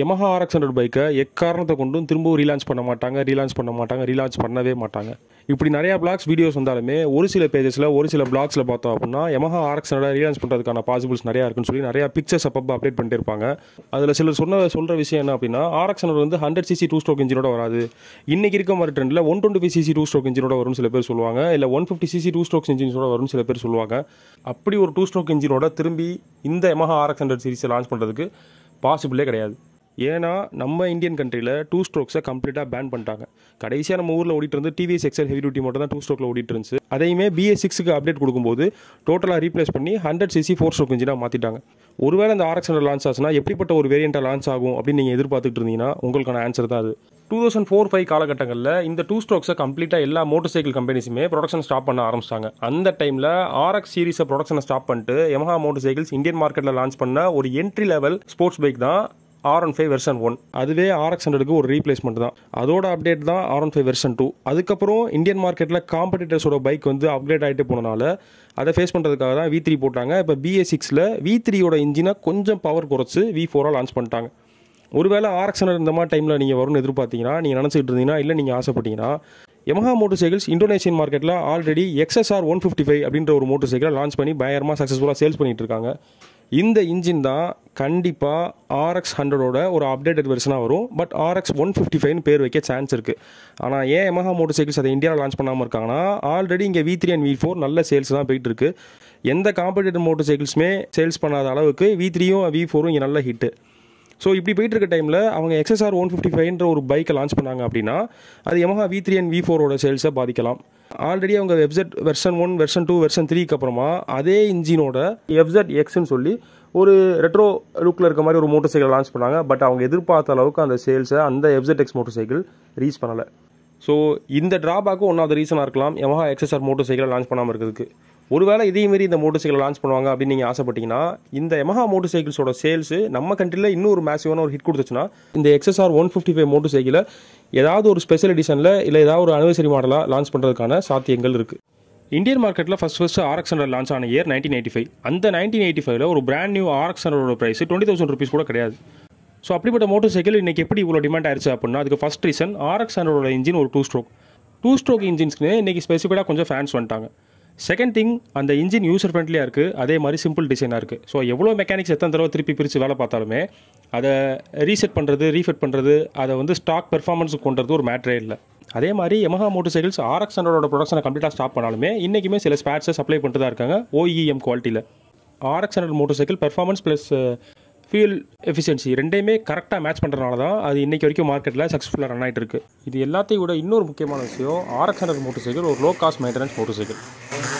Yamaha RX hundred பைக்கை எக்காரணத்தை கொண்டும் திரும்பவும் ரீலான்ச் பண்ண மாட்டாங்க ரீலான்ச் பண்ண மாட்டாங்க ரீலான்ச் பண்ணவே மாட்டாங்க இப்படி நிறையா பிளாக்ஸ் வீடியோஸ் வந்தாலுமே ஒரு சில பேஜஸில் ஒரு சில பிளாக்ஸில் பார்த்தோம் அப்படின்னா யமஹா ஆர்எக்ஸ் ஹண்ட்ரட் ரீலான்ச் பண்ணுறதுக்கான பாசிபிள்ஸ் நிறையா இருக்குன்னு சொல்லி நிறையா பிக்சர்ஸ் அப்பப்போ அப்டேட் பண்ணிட்டு இருப்பாங்க அதில் சிலர் சொன்ன சொல்கிற விஷயம் என்ன அப்படின்னா ஆர்எக்ஸ் ஹண்ட்ரட் வந்து ஹண்ட்ரட் சிசி டூ ஸ்ட்ரோக் இன்ஜினோட வராது இன்றைக்கி இருக்க மாதிரி ட்ரெண்டில் one twenty five CC two stroke இன்ஜினோட வரும்னு சில பேர் சொல்லுவாங்க இல்லை one fifty CC two strokes இன்ஜினோட வரும்னு சில பேர் சொல்லுவாங்க அப்படி ஒரு டூ ஸ்ட்ரோக் இன்ஜினோட திரும்பி இந்த எமஹா ஆர்எக்ஸ் ஹண்ட்ரட் சீரிஸை லான்ச் பண்ணுறதுக்கு பாசிபிளே கிடையாது ஏன்னா நம்ம இந்தியன் கண்ட்ரியில் டூ ஸ்ட்ரோக்ஸை கம்ப்ளீட்டாக பேன் பண்ணிட்டாங்க கடைசியாக நம்ம ஊரில் ஓடிட்டு இருந்து டிவிஎஸ் எக்ஸல் ஹெவி டியூட்டி மட்டும் தான் டூ ஸ்ட்ரோக்கில் ஓடிட்டு இருந்துச்சு அதையுமே பிஎஸ் சிக்ஸுக்கு அப்டேட் கொடுக்கும்போது டோட்டலாக ரீப்ளேஸ் பண்ணி ஹண்ட்ரட் சிசி ஃபோர் ஸ்ட்ரோக் இன்ஜினாக மாற்றிட்டாங்க ஒருவேளை அந்த ஆர்எக்ஸ் ஹண்ட்ரட் லான்ச் ஆச்சுன்னா எப்படிப்பட்ட ஒரு வேரியண்ட்டாக லான்ச் ஆகும் அப்படின்னு நீங்கள் எதிர்பார்த்துட்டு இருந்தீங்கன்னா உங்களுக்கான ஆன்சர் தான் அது டூ தௌசண்ட் ஃபோர் ஃபைவ் காலகட்டங்களில் இந்த டூ ஸ்ட்ரோக்ஸை கம்ப்ளீட்டாக எல்லா மோட்டர் சைக்கிள் கம்பெனிஸுமே ப்ரொடக்ஷன் ஸ்டாப் பண்ண ஆரம்பிச்சாங்க அந்த டைமில் ஆர்எக்ஸ் சீரிஸை ப்ரொடக்ஷனை ஸ்டாப் பண்ணிட்டு எமஹா மோட்டர் சைக்கிள்ஸ் இந்தியன் மார்க்கெட்டில் லான்ச் பண்ண ஒரு என்ட்ரி லெவல் ஸ்போர்ட்ஸ் பைக் தான் R one five version one அதுவே ஆர்எக்ஸ் ஹண்ட்ரடுக்கு ஒரு ரீப்ளேஸ்மெண்ட் தான் அதோட அப்டேட் தான் R one five version two அதுக்கப்புறம் இந்தியன் மார்க்கெட்டில் காம்படிட்டர்ஸோட பைக் வந்து அப்கிரேட் ஆகிட்டு போனனால அதை ஃபேஸ் பண்ணுறதுக்காக தான் வி த்ரீ போட்டாங்க இப்போ பிஏ சிக்ஸில் வி த்ரீயோட இன்ஜினை கொஞ்சம் பவர் குறைச்சி வி ஃபோராக லான்ச் பண்ணிட்டாங்க ஒருவேளை ஆர்எக்ஸ் ஹண்ட்ரட் இந்த மாதிரி டைமில் நீங்கள் வரும்னு எதிர்பார்த்தீங்கன்னா நீங்கள் நினச்சிக்கிட்டு இருந்தீங்கன்னா இல்லை நீங்கள் ஆசைப்பட்டீங்கன்னா எமஹா மோட்டர் சைக்கிள்ஸ் இந்தோனேஷியன் மார்க்கெட்டில் already XSR one fifty five அப்படின்ற ஒரு மோட்டர் சைக்கிளை லான்ச் பண்ணி பயங்கரமாக சக்ஸஸ்ஃபுல்லாக சேல்ஸ் பண்ணிகிட்டு இருக்காங்க இந்த இன்ஜின் தான் கண்டிப்பாக ஆர்எக்ஸ் ஹண்ட்ரடோட ஒரு அப்டேட்டட் வெர்ஷனாக வரும் பட் ஆர்எக்ஸ் ஒன் ஃபிஃப்டி ஃபைவ்னு பேர் வைக்க சான்ஸ் இருக்குது ஆனால் ஏன் எமஹா மோட்டர் சைக்கிள்ஸ் அதை இந்தியாவில் லான்ச் பண்ணாமல் இருக்காங்கன்னா ஆல்ரெடி இங்கே V three and V four நல்ல சேல்ஸ் தான் போயிட்டு இருக்கு எந்த காம்படிட்டர் மோட்டர் சைக்கிள்ஸுமே சேல்ஸ் பண்ணாத அளவுக்கு வி த்ரீயும் வி ஃபோரும் இங்கே நல்ல ஹிட்டு ஸோ இப்படி போயிட்டு இருக்க டைமில் அவங்க எக்ஸ்எஸ்ஆர் ஒன் ஃபிஃப்டி ஃபைவ்ன்ற ஒரு பைக்கை லான்ச் பண்ணாங்க அப்படின்னா அது Yamaha V three and V ஃபோரோட சேல்ஸை பாதிக்கலாம் ஆல்ரெடி அவங்க வெப்செட் version one version two version த்ரீக்கு அப்புறமா அதே இன்ஜினோட எஃப்செட் எக்ஸ்ன்னு சொல்லி ஒரு ரெட்ரோ லுக்கில் இருக்க மாதிரி ஒரு மோட்டர் சைக்கிள் லான்ச் பண்ணாங்க பட் அவங்க எதிர்பார்த்த அளவுக்கு அந்த சேல்ஸை அந்த FZ X motorcycle reach பண்ணலை ஸோ இந்த ட்ராபேக்கும் ஒன்றாவது ரீசனாக இருக்கலாம் எமஹா எக்ஸ்எஸ்ஆர் மோட்டர் சைக்கிளை லான்ச் பண்ணாமல் இருக்கிறதுக்கு ஒருவேளை இதே மாரி இந்த மோட்டர் சைக்கிள் லான்ச் பண்ணுவாங்க அப்படின்னு நீங்கள் ஆசைப்பட்டீங்கன்னா இந்த எமஹா மோட்டர் சைக்கிள்ஸோட சேல்ஸ் நம்ம கண்ட்ரியில் இன்னும் ஒரு மேசிவான ஒரு ஹிட் கொடுத்துச்சுன்னா இந்த XSR one fifty five motor சைக்கிளை ஏதாவது ஒரு ஸ்பெஷல் எடிஷனில் இல்லை ஏதாவது ஒரு அனிவர்சரி மாடலாக லான்ச் பண்ணுறதுக்கான சாத்தியங்கள் இருக்குது இந்தியன் மார்க்கெட்டில் first first RX hundred launch ஆன இயர் நைன்டீன் எயிட்டி ஃபைவ் அந்த நைன்டீன் எயிட்டி ஃபைவ்ல ஒரு பிராண்ட் நியூ ஆர்எக்ஸ் ஹண்ட்ரோட ப்ரைஸ் டுவெண்ட்டி தௌசண்ட் ருபீஸ் கூட கிடையாது ஸோ அப்படிப்பட்ட மோட்டர் சைக்கிள் இன்றைக்கி எப்படி இவ்வளோ டிமாண்ட் ஆயிடுச்சு அப்படின்னா அதுக்கு ஃபஸ்ட் ரீசன் ஆர்எக்ஸ் ஹண்ட்ரோட இன்ஜின் ஒரு டூ ஸ்ட்ரோக் டூ ஸ்ட்ரோக் இன்ஜின்ஸ்க்கு இன்றைக்கி ஸ்பெசிஃபிக்காக கொஞ்சம் ஃபேன்ஸ் வந்துட்டாங்க செகண்ட் திங் அந்த இன்ஜின் யூசர் ஃப்ரெண்ட்லியாக இருக்குது அதே மாதிரி சிம்பிள் டிசைனாக இருக்குது ஸோ எவ்வளோ மெக்கானிக்ஸ் எத்தனை தடவை திருப்பி பிரித்து வேலை பார்த்தாலுமே அதை ரீசெட் பண்ணுறது ரீஃபிட் பண்ணுறது அதை வந்து ஸ்டாக் பெர்ஃபார்மன்ஸ் கொண்டுறது ஒரு மேட்ரே இல்லை அதே மாதிரி எமஹா மோட்டர் சைக்கிள்ஸ் ஆர்எக்ஸ் ஹண்ட்ரடோட ப்ரொடக்ஷனை கம்ப்ளீட்டாக ஸ்டாப் பண்ணாலுமே இன்றைக்குமே சில ஸ்பேட்ஸை சப்ளை பண்ணிட்டு தான் இருக்காங்க ஓஇஎம் குவாலிட்டியில் RX hundred motorcycle performance plus fuel efficiency ரெண்டையுமே கரெக்டாக மேட்ச் பண்ணுறதுனால தான் அது இன்றைக்கி வரைக்கும் மார்க்கெட்டில் சக்ஸஸ்ஃபுல்லாக ரன் ஆகிட்டு இருக்குது இது எல்லாத்தையும் விட இன்னொரு முக்கியமான விஷயம் ஆர்எக்ஸ் ஹண்ட்ரட் மோட்டர் சைக்கிள் ஒரு low cost maintenance motor cycle